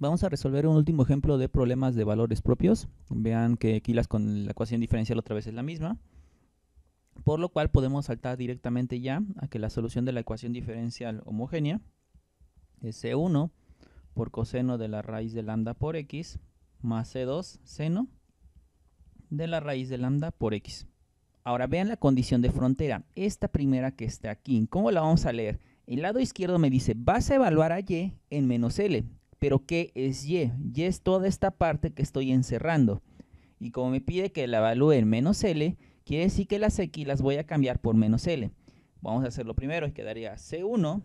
Vamos a resolver un último ejemplo de problemas de valores propios. Vean que aquí las con la ecuación diferencial otra vez es la misma. Por lo cual podemos saltar directamente ya a que la solución de la ecuación diferencial homogénea es C1 por coseno de la raíz de lambda por x más C2 seno de la raíz de lambda por x. Ahora vean la condición de frontera. Esta primera que está aquí, ¿cómo la vamos a leer? El lado izquierdo me dice, vas a evaluar a y en menos l. Pero ¿qué es Y? Y es toda esta parte que estoy encerrando. Y como me pide que la evalúe en menos L, quiere decir que las X las voy a cambiar por menos L. Vamos a hacerlo primero y quedaría C1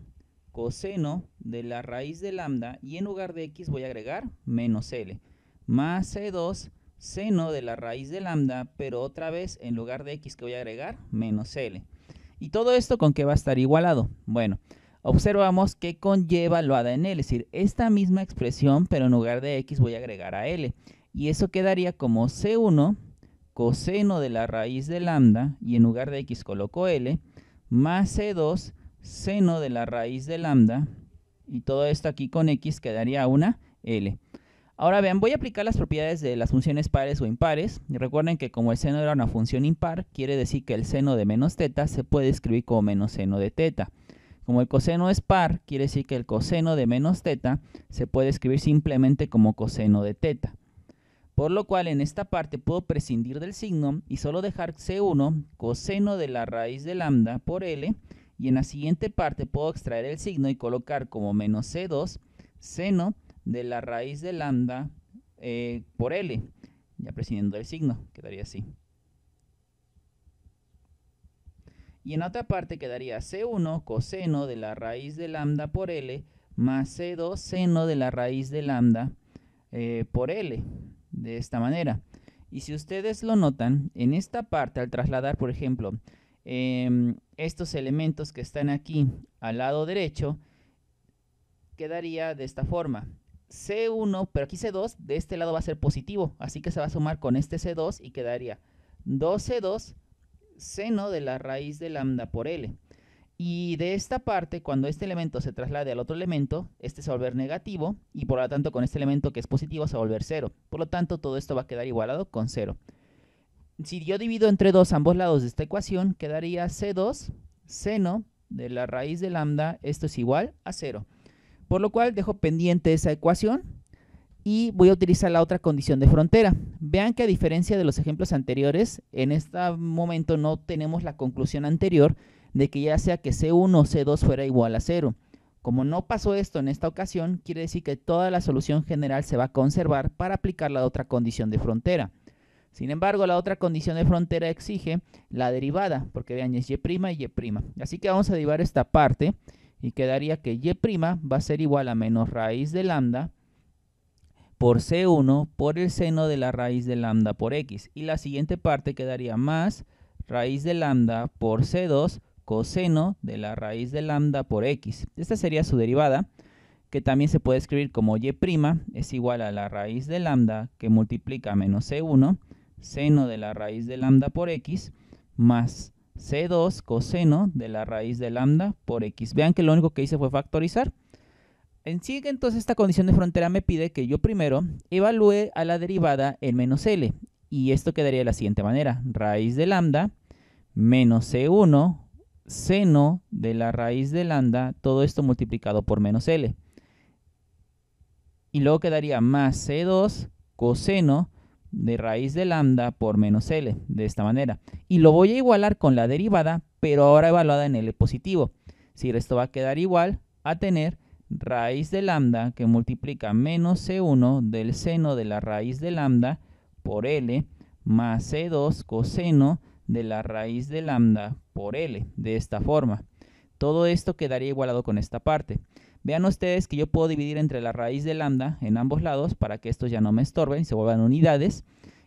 coseno de la raíz de lambda y en lugar de X voy a agregar menos L. Más C2 seno de la raíz de lambda, pero otra vez en lugar de X que voy a agregar menos L. ¿Y todo esto con qué va a estar igualado? Bueno, observamos que conlleva lo L, es decir, esta misma expresión, pero en lugar de x voy a agregar a L. Y eso quedaría como C1 coseno de la raíz de lambda, y en lugar de x coloco L, más C2 seno de la raíz de lambda, y todo esto aquí con x quedaría una L. Ahora vean, voy a aplicar las propiedades de las funciones pares o impares. Y recuerden que como el seno era una función impar, quiere decir que el seno de menos teta se puede escribir como menos seno de teta. Como el coseno es par, quiere decir que el coseno de menos teta se puede escribir simplemente como coseno de teta. Por lo cual en esta parte puedo prescindir del signo y solo dejar C1 coseno de la raíz de lambda por L y en la siguiente parte puedo extraer el signo y colocar como menos C2 seno de la raíz de lambda eh, por L, ya prescindiendo del signo, quedaría así. Y en otra parte quedaría C1 coseno de la raíz de lambda por L más C2 seno de la raíz de lambda eh, por L, de esta manera. Y si ustedes lo notan, en esta parte al trasladar, por ejemplo, em, estos elementos que están aquí al lado derecho, quedaría de esta forma. C1, pero aquí C2, de este lado va a ser positivo, así que se va a sumar con este C2 y quedaría 2C2 seno de la raíz de lambda por L. Y de esta parte, cuando este elemento se traslade al otro elemento, este se va a volver negativo y por lo tanto con este elemento que es positivo se va a volver cero. Por lo tanto, todo esto va a quedar igualado con cero. Si yo divido entre 2 ambos lados de esta ecuación, quedaría C2 seno de la raíz de lambda, esto es igual a cero. Por lo cual dejo pendiente esa ecuación y voy a utilizar la otra condición de frontera. Vean que a diferencia de los ejemplos anteriores, en este momento no tenemos la conclusión anterior de que ya sea que C1 o C2 fuera igual a 0. Como no pasó esto en esta ocasión, quiere decir que toda la solución general se va a conservar para aplicar la otra condición de frontera. Sin embargo, la otra condición de frontera exige la derivada, porque vean, es y' y y'. Así que vamos a derivar esta parte y quedaría que y' va a ser igual a menos raíz de lambda por C1 por el seno de la raíz de lambda por X. Y la siguiente parte quedaría más raíz de lambda por C2 coseno de la raíz de lambda por X. Esta sería su derivada, que también se puede escribir como Y' es igual a la raíz de lambda que multiplica menos C1 seno de la raíz de lambda por X más C2 coseno de la raíz de lambda por X. Vean que lo único que hice fue factorizar. En entonces esta condición de frontera me pide que yo primero evalúe a la derivada en menos L. Y esto quedaría de la siguiente manera. Raíz de lambda menos C1 seno de la raíz de lambda, todo esto multiplicado por menos L. Y luego quedaría más C2 coseno de raíz de lambda por menos L, de esta manera. Y lo voy a igualar con la derivada, pero ahora evaluada en L positivo. Si esto va a quedar igual a tener raíz de lambda que multiplica menos C1 del seno de la raíz de lambda por L más C2 coseno de la raíz de lambda por L, de esta forma. Todo esto quedaría igualado con esta parte. Vean ustedes que yo puedo dividir entre la raíz de lambda en ambos lados para que estos ya no me estorben se vuelvan unidades.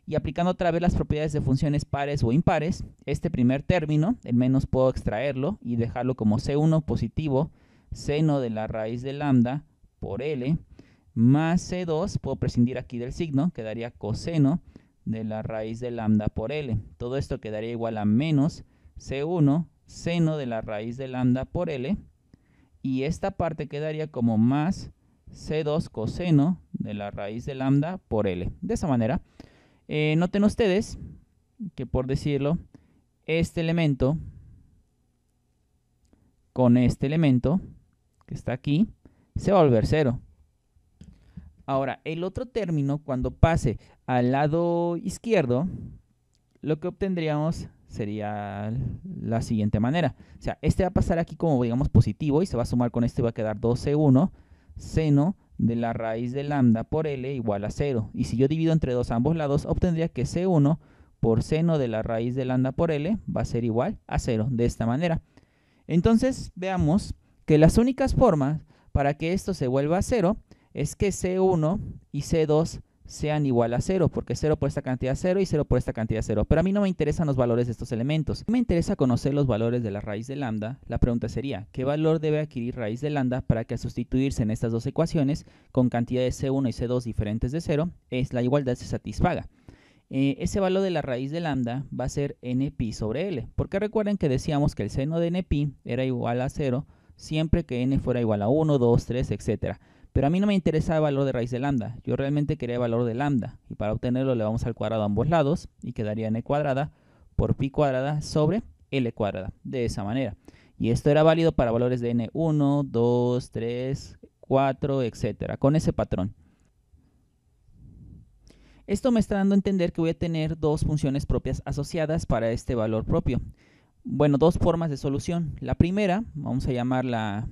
Y aplicando otra vez las propiedades de funciones pares o impares, este primer término, el menos puedo extraerlo y dejarlo como C1 positivo seno de la raíz de lambda por L más C2, puedo prescindir aquí del signo, quedaría coseno de la raíz de lambda por L. Todo esto quedaría igual a menos C1 seno de la raíz de lambda por L y esta parte quedaría como más C2 coseno de la raíz de lambda por L. De esa manera, eh, noten ustedes que por decirlo, este elemento con este elemento que está aquí, se va a volver cero. Ahora, el otro término, cuando pase al lado izquierdo, lo que obtendríamos sería la siguiente manera. O sea, este va a pasar aquí como, digamos, positivo y se va a sumar con este y va a quedar 2C1, seno de la raíz de lambda por L igual a 0. Y si yo divido entre dos ambos lados, obtendría que C1 por seno de la raíz de lambda por L va a ser igual a 0, de esta manera. Entonces, veamos que las únicas formas para que esto se vuelva a cero es que C1 y C2 sean igual a 0, porque 0 por esta cantidad 0 y 0 por esta cantidad 0. Pero a mí no me interesan los valores de estos elementos. Me interesa conocer los valores de la raíz de lambda. La pregunta sería, ¿qué valor debe adquirir raíz de lambda para que al sustituirse en estas dos ecuaciones con cantidades C1 y C2 diferentes de 0, es la igualdad se satisfaga? Eh, ese valor de la raíz de lambda va a ser npi sobre L, porque recuerden que decíamos que el seno de npi era igual a 0 siempre que n fuera igual a 1, 2, 3, etcétera Pero a mí no me interesa el valor de raíz de lambda, yo realmente quería el valor de lambda, y para obtenerlo le vamos al cuadrado a ambos lados, y quedaría n cuadrada por pi cuadrada sobre l cuadrada, de esa manera. Y esto era válido para valores de n1, 2, 3, 4, etcétera Con ese patrón. Esto me está dando a entender que voy a tener dos funciones propias asociadas para este valor propio bueno, dos formas de solución. La primera, vamos a llamarla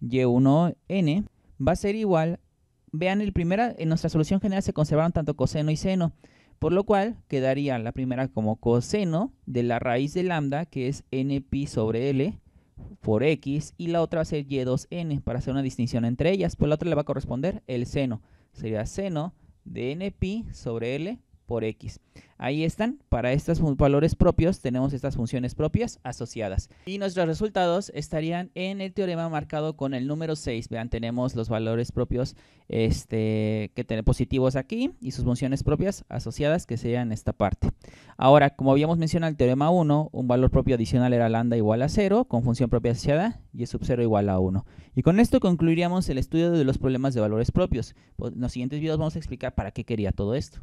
Y1N, va a ser igual, vean, el primera, en nuestra solución general se conservaron tanto coseno y seno, por lo cual quedaría la primera como coseno de la raíz de lambda, que es n pi sobre L, por x, y la otra va a ser y2n, para hacer una distinción entre ellas. Pues la otra le va a corresponder el seno, sería seno de n sobre L por x. Ahí están, para estos valores propios tenemos estas funciones propias asociadas. Y nuestros resultados estarían en el teorema marcado con el número 6. Vean, tenemos los valores propios este, que tienen positivos aquí y sus funciones propias asociadas que serían esta parte. Ahora, como habíamos mencionado el teorema 1, un valor propio adicional era lambda igual a 0 con función propia asociada y sub 0 igual a 1. Y con esto concluiríamos el estudio de los problemas de valores propios. Pues, en los siguientes videos vamos a explicar para qué quería todo esto.